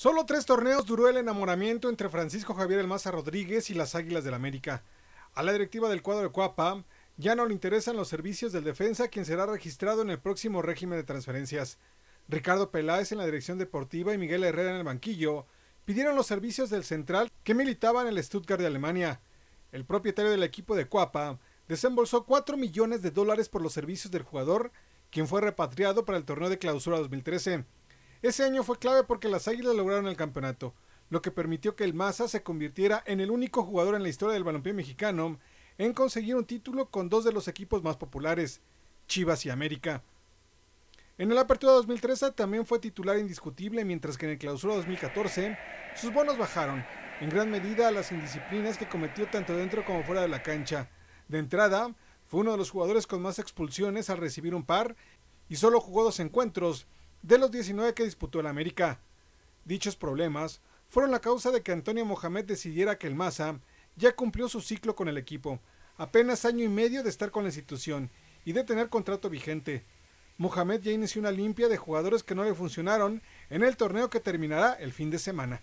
Solo tres torneos duró el enamoramiento entre Francisco Javier Elmaza Rodríguez y las Águilas del América. A la directiva del cuadro de Cuapa ya no le interesan los servicios del defensa, quien será registrado en el próximo régimen de transferencias. Ricardo Peláez en la dirección deportiva y Miguel Herrera en el banquillo pidieron los servicios del central que militaba en el Stuttgart de Alemania. El propietario del equipo de Cuapa desembolsó 4 millones de dólares por los servicios del jugador, quien fue repatriado para el torneo de clausura 2013. Ese año fue clave porque las Águilas lograron el campeonato, lo que permitió que el Maza se convirtiera en el único jugador en la historia del balompié mexicano en conseguir un título con dos de los equipos más populares, Chivas y América. En el Apertura 2013 también fue titular indiscutible, mientras que en el Clausura 2014 sus bonos bajaron, en gran medida a las indisciplinas que cometió tanto dentro como fuera de la cancha. De entrada, fue uno de los jugadores con más expulsiones al recibir un par y solo jugó dos encuentros, de los 19 que disputó el América. Dichos problemas fueron la causa de que Antonio Mohamed decidiera que el Maza ya cumplió su ciclo con el equipo, apenas año y medio de estar con la institución y de tener contrato vigente. Mohamed ya inició una limpia de jugadores que no le funcionaron en el torneo que terminará el fin de semana.